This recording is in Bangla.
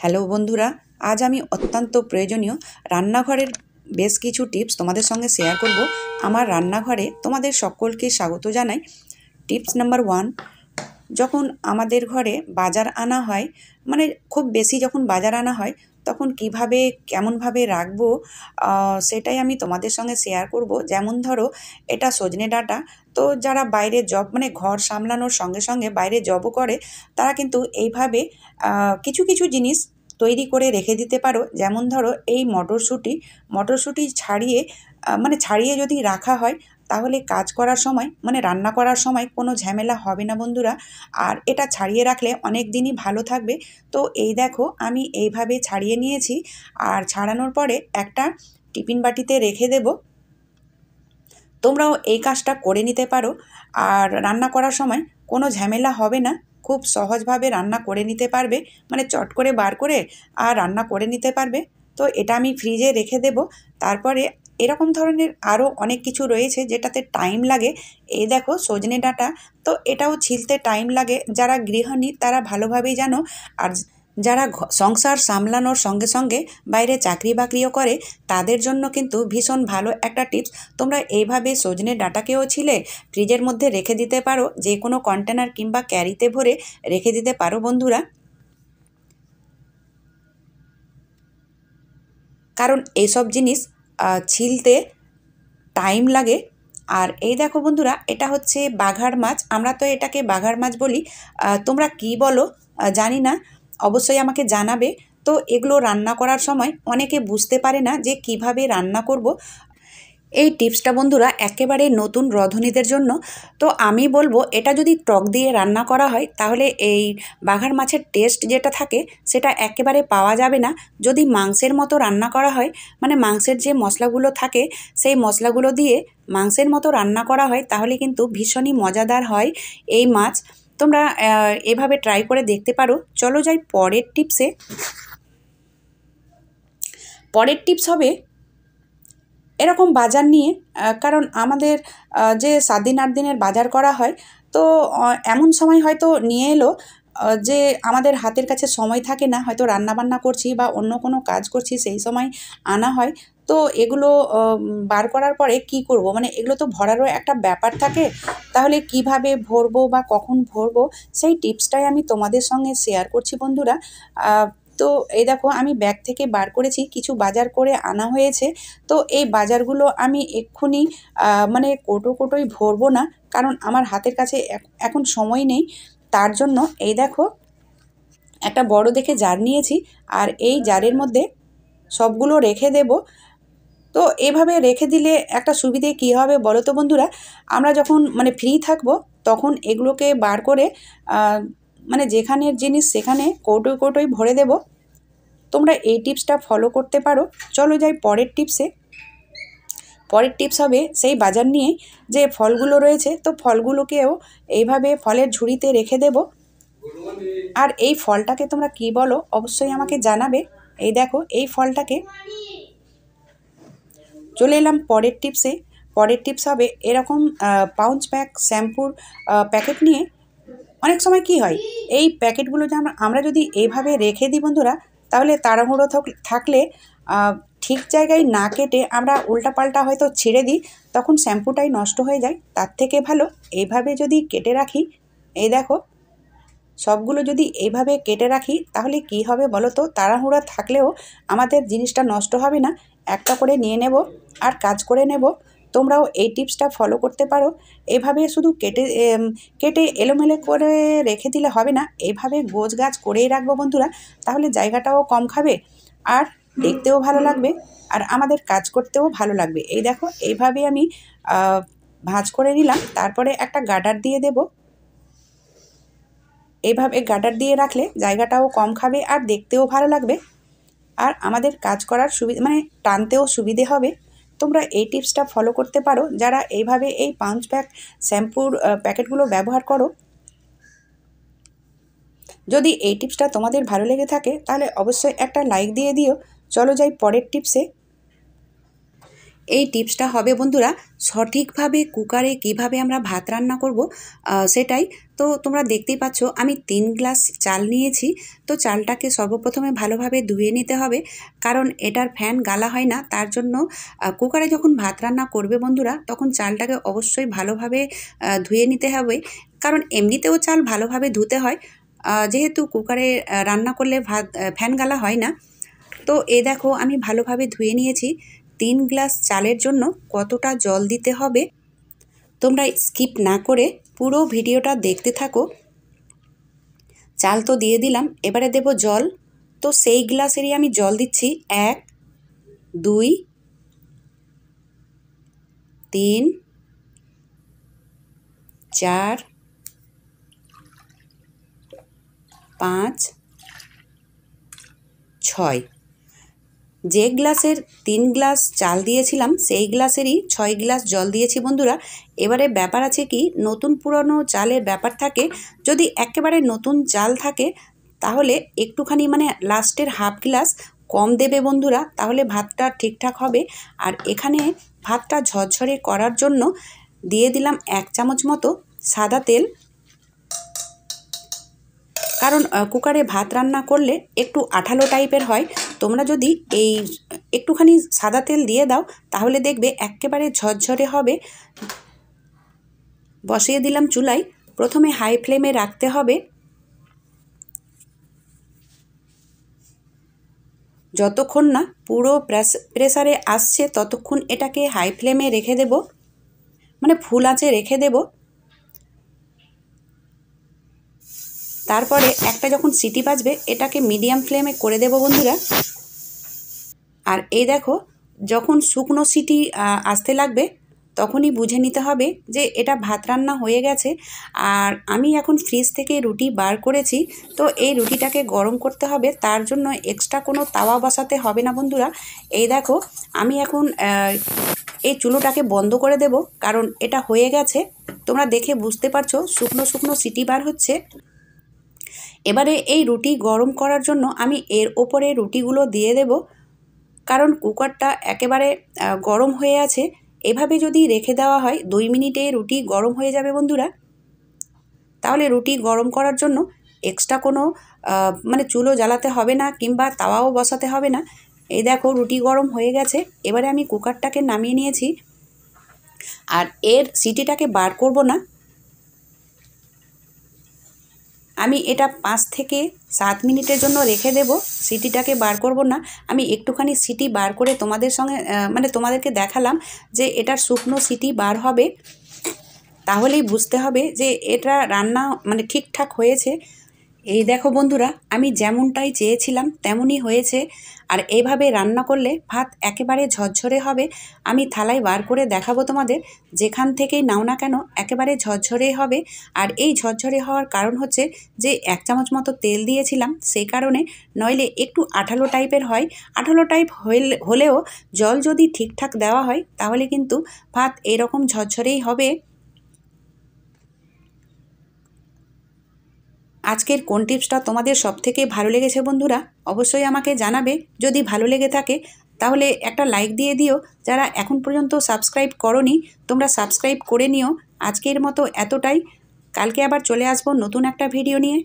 হ্যালো বন্ধুরা আজ আমি অত্যন্ত প্রয়োজনীয় রান্নাঘরের বেশ কিছু টিপস তোমাদের সঙ্গে শেয়ার করব আমার রান্নাঘরে তোমাদের সকলকে স্বাগত জানাই টিপস নাম্বার ওয়ান যখন আমাদের ঘরে বাজার আনা হয় মানে খুব বেশি যখন বাজার আনা হয় তখন কিভাবে কেমনভাবে রাখবো সেটাই আমি তোমাদের সঙ্গে শেয়ার করব যেমন ধরো এটা সজনে ডাটা তো যারা বাইরে জব মানে ঘর সামলানোর সঙ্গে সঙ্গে বাইরে জবও করে তারা কিন্তু এইভাবে কিছু কিছু জিনিস তৈরি করে রেখে দিতে পারো যেমন ধরো এই মটরশুঁটি মটরশুঁটি ছাড়িয়ে মানে ছাড়িয়ে যদি রাখা হয় তাহলে কাজ করার সময় মানে রান্না করার সময় কোনো ঝামেলা হবে না বন্ধুরা আর এটা ছাড়িয়ে রাখলে অনেক দিনই ভালো থাকবে তো এই দেখো আমি এইভাবে ছাড়িয়ে নিয়েছি আর ছাড়ানোর পরে একটা টিফিন বাটিতে রেখে দেব তোমরাও এই কাজটা করে নিতে পারো আর রান্না করার সময় কোনো ঝামেলা হবে না খুব সহজভাবে রান্না করে নিতে পারবে মানে চট করে বার করে আর রান্না করে নিতে পারবে তো এটা আমি ফ্রিজে রেখে দেব তারপরে এরকম ধরনের আরও অনেক কিছু রয়েছে যেটাতে টাইম লাগে এই দেখো সজনে ডাঁটা তো এটাও ছিলতে টাইম লাগে যারা গৃহিণী তারা ভালোভাবেই জানো আর যারা সংসার সামলানোর সঙ্গে সঙ্গে বাইরে চাকরি বাকরিও করে তাদের জন্য কিন্তু ভীষণ ভালো একটা টিপস তোমরা এইভাবে সজনে ডাটাকেও ছিলে ফ্রিজের মধ্যে রেখে দিতে পারো যে কোনো কন্টেনার কিংবা ক্যারিতে ভরে রেখে দিতে পারো বন্ধুরা কারণ এইসব জিনিস ছিলতে টাইম লাগে আর এই দেখো বন্ধুরা এটা হচ্ছে বাঘার মাছ আমরা তো এটাকে বাঘার মাছ বলি তোমরা কি বলো জানি না অবশ্যই আমাকে জানাবে তো এগুলো রান্না করার সময় অনেকে বুঝতে পারে না যে কিভাবে রান্না করব এই টিপসটা বন্ধুরা একেবারে নতুন রধনীদের জন্য তো আমি বলবো এটা যদি টক দিয়ে রান্না করা হয় তাহলে এই বাঘার মাছের টেস্ট যেটা থাকে সেটা একেবারে পাওয়া যাবে না যদি মাংসের মতো রান্না করা হয় মানে মাংসের যে মশলাগুলো থাকে সেই মশলাগুলো দিয়ে মাংসের মতো রান্না করা হয় তাহলে কিন্তু ভীষণই মজাদার হয় এই মাছ তোমরা এভাবে ট্রাই করে দেখতে পারো চলো যাই পরের টিপসে পরের টিপস হবে এরকম বাজার নিয়ে কারণ আমাদের যে সাত দিন আট দিনের বাজার করা হয় তো এমন সময় হয়তো নিয়ে এলো যে আমাদের হাতের কাছে সময় থাকে না হয়তো রান্নাবান্না করছি বা অন্য কোনো কাজ করছি সেই সময় আনা হয় তো এগুলো বার করার পরে কি করব মানে এগুলো তো ভরারও একটা ব্যাপার থাকে তাহলে কিভাবে ভরবো বা কখন ভরবো সেই টিপসটাই আমি তোমাদের সঙ্গে শেয়ার করছি বন্ধুরা তো এই দেখো আমি ব্যাগ থেকে বার করেছি কিছু বাজার করে আনা হয়েছে তো এই বাজারগুলো আমি এক্ষুনি মানে কোটো কোটোই ভরবো না কারণ আমার হাতের কাছে এখন সময় নেই তার জন্য এই দেখো একটা বড় দেখে জার নিয়েছি আর এই জারের মধ্যে সবগুলো রেখে দেব তো এভাবে রেখে দিলে একটা সুবিধে কি হবে বলো তো বন্ধুরা আমরা যখন মানে ফ্রি থাকব তখন এগুলোকে বার করে মানে যেখানের জিনিস সেখানে কৌটোয় কৌটোয় ভরে দেব তোমরা এই টিপসটা ফলো করতে পারো চলো যাই পরের টিপসে পরের টিপস হবে সেই বাজার নিয়ে যে ফলগুলো রয়েছে তো ফলগুলোকেও এইভাবে ফলের ঝুড়িতে রেখে দেব আর এই ফলটাকে তোমরা কি বলো অবশ্যই আমাকে জানাবে এই দেখো এই ফলটাকে চলে এলাম পরের টিপসে পরের টিপস হবে এরকম পাউচ প্যাক শ্যাম্পুর প্যাকেট নিয়ে অনেক সময় কি হয় এই প্যাকেটগুলো আমরা যদি এইভাবে রেখে দিই বন্ধুরা তাহলে তাড়াহুড়ো থাকলে ঠিক জায়গায় না কেটে আমরা উল্টাপাল্টা হয়তো ছেড়ে দিই তখন শ্যাম্পুটাই নষ্ট হয়ে যায় তার থেকে ভালো এইভাবে যদি কেটে রাখি এই দেখো সবগুলো যদি এইভাবে কেটে রাখি তাহলে কি হবে বলো তো তাড়াহুড়া থাকলেও আমাদের জিনিসটা নষ্ট হবে না একটা করে নিয়ে নেব আর কাজ করে নেব তোমরাও এই টিপসটা ফলো করতে পারো এভাবে শুধু কেটে কেটে এলোমেলো করে রেখে দিলে হবে না এভাবে গোছ গাছ করেই রাখবো বন্ধুরা তাহলে জায়গাটাও কম খাবে আর দেখতেও ভালো লাগবে আর আমাদের কাজ করতেও ভালো লাগবে এই দেখো এইভাবে আমি ভাঁজ করে নিলাম তারপরে একটা গাডার দিয়ে দেব এইভাবে গাডার দিয়ে রাখলে জায়গাটাও কম খাবে আর দেখতেও ভালো লাগবে আর আমাদের কাজ করার সুবিধা মানে টানতেও সুবিধে হবে তোমরা এই টিপসটা ফলো করতে পারো যারা এইভাবে এই পাঞ্চ ব্যাগ শ্যাম্পুর প্যাকেটগুলো ব্যবহার করো যদি এই টিপসটা তোমাদের ভালো লেগে থাকে তাহলে অবশ্যই একটা লাইক দিয়ে দিও চলো যাই পরের টিপসে এই টিপসটা হবে বন্ধুরা সঠিকভাবে কুকারে কিভাবে আমরা ভাত রান্না করব সেটাই তো তোমরা দেখতেই পাচ্ছ আমি তিন গ্লাস চাল নিয়েছি তো চালটাকে সর্বপ্রথমে ভালোভাবে ধুয়ে নিতে হবে কারণ এটার ফ্যান গালা হয় না তার জন্য কুকারে যখন ভাত রান্না করবে বন্ধুরা তখন চালটাকে অবশ্যই ভালোভাবে ধুয়ে নিতে হবে কারণ এমনিতেও চাল ভালোভাবে ধুতে হয় যেহেতু কুকারে রান্না করলে ভাত ফ্যান গালা হয় না তো এ দেখো আমি ভালোভাবে ধুয়ে নিয়েছি তিন গ্লাস চালের জন্য কতটা জল দিতে হবে তোমরা স্কিপ না করে পুরো ভিডিওটা দেখতে থাকো চাল তো দিয়ে দিলাম এবারে দেব জল তো সেই গ্লাসেরই আমি জল দিচ্ছি এক দুই তিন চার পাঁচ ছয় যে গ্লাসের তিন গ্লাস চাল দিয়েছিলাম সেই গ্লাসেরই ছয় গ্লাস জল দিয়েছি বন্ধুরা এবারে ব্যাপার আছে কি নতুন পুরনো চালের ব্যাপার থাকে যদি একেবারে নতুন চাল থাকে তাহলে একটুখানি মানে লাস্টের হাফ গ্লাস কম দেবে বন্ধুরা তাহলে ভাতটা ঠিকঠাক হবে আর এখানে ভাতটা ঝরঝরে করার জন্য দিয়ে দিলাম এক চামচ মতো সাদা তেল কারণ কুকারে ভাত রান্না করলে একটু আঠালো টাইপের হয় তোমরা যদি এই একটুখানি সাদা তেল দিয়ে দাও তাহলে দেখবে একেবারে ঝরঝরে হবে বসিয়ে দিলাম চুলায় প্রথমে হাই ফ্লেমে রাখতে হবে যতক্ষণ না পুরো প্রেসারে আসছে ততক্ষণ এটাকে হাই ফ্লেমে রেখে দেব মানে ফুল আঁচে রেখে দেবো তারপরে একটা যখন সিটি বাজবে এটাকে মিডিয়াম ফ্লেমে করে দেব বন্ধুরা আর এই দেখো যখন শুকনো সিটি আসতে লাগবে তখনই বুঝে নিতে হবে যে এটা ভাত রান্না হয়ে গেছে আর আমি এখন ফ্রিজ থেকে রুটি বার করেছি তো এই রুটিটাকে গরম করতে হবে তার জন্য এক্সট্রা কোনো তাওয়া বসাতে হবে না বন্ধুরা এই দেখো আমি এখন এই চুলোটাকে বন্ধ করে দেব কারণ এটা হয়ে গেছে তোমরা দেখে বুঝতে পারছো শুকনো শুকনো সিটি বার হচ্ছে এবারে এই রুটি গরম করার জন্য আমি এর ওপরে রুটিগুলো দিয়ে দেব কারণ কুকারটা একেবারে গরম হয়ে আছে এভাবে যদি রেখে দেওয়া হয় দুই মিনিটে রুটি গরম হয়ে যাবে বন্ধুরা তাহলে রুটি গরম করার জন্য এক্সট্রা কোনো মানে চুলো জ্বালাতে হবে না কিংবা তাওয়াও বসাতে হবে না এই দেখো রুটি গরম হয়ে গেছে এবারে আমি কুকারটাকে নামিয়ে নিয়েছি আর এর সিটিটাকে বার করব না আমি এটা পাঁচ থেকে সাত মিনিটের জন্য রেখে দেব সিটিটাকে বার করব না আমি একটুখানি সিটি বার করে তোমাদের সঙ্গে মানে তোমাদেরকে দেখালাম যে এটার শুকনো সিটি বার হবে তাহলেই বুঝতে হবে যে এটা রান্না মানে ঠিকঠাক হয়েছে এই দেখো বন্ধুরা আমি যেমনটাই চেয়েছিলাম তেমনই হয়েছে আর এইভাবে রান্না করলে ভাত একেবারে ঝরঝরে হবে আমি থালায় বার করে দেখাবো তোমাদের যেখান থেকেই নাও না কেন একেবারে ঝরঝরে হবে আর এই ঝরঝরে হওয়ার কারণ হচ্ছে যে এক চামচ মতো তেল দিয়েছিলাম সেই কারণে নইলে একটু আঠালো টাইপের হয় আঠালো টাইপ হলেও জল যদি ঠিকঠাক দেওয়া হয় তাহলে কিন্তু ভাত এরকম ঝরঝরেই হবে আজকের কোন টিপসটা তোমাদের সবথেকে ভালো লেগেছে বন্ধুরা অবশ্যই আমাকে জানাবে যদি ভালো লেগে থাকে তাহলে একটা লাইক দিয়ে দিও যারা এখন পর্যন্ত সাবস্ক্রাইব করনি তোমরা সাবস্ক্রাইব করে নিও আজকের মতো এতটাই কালকে আবার চলে আসবো নতুন একটা ভিডিও নিয়ে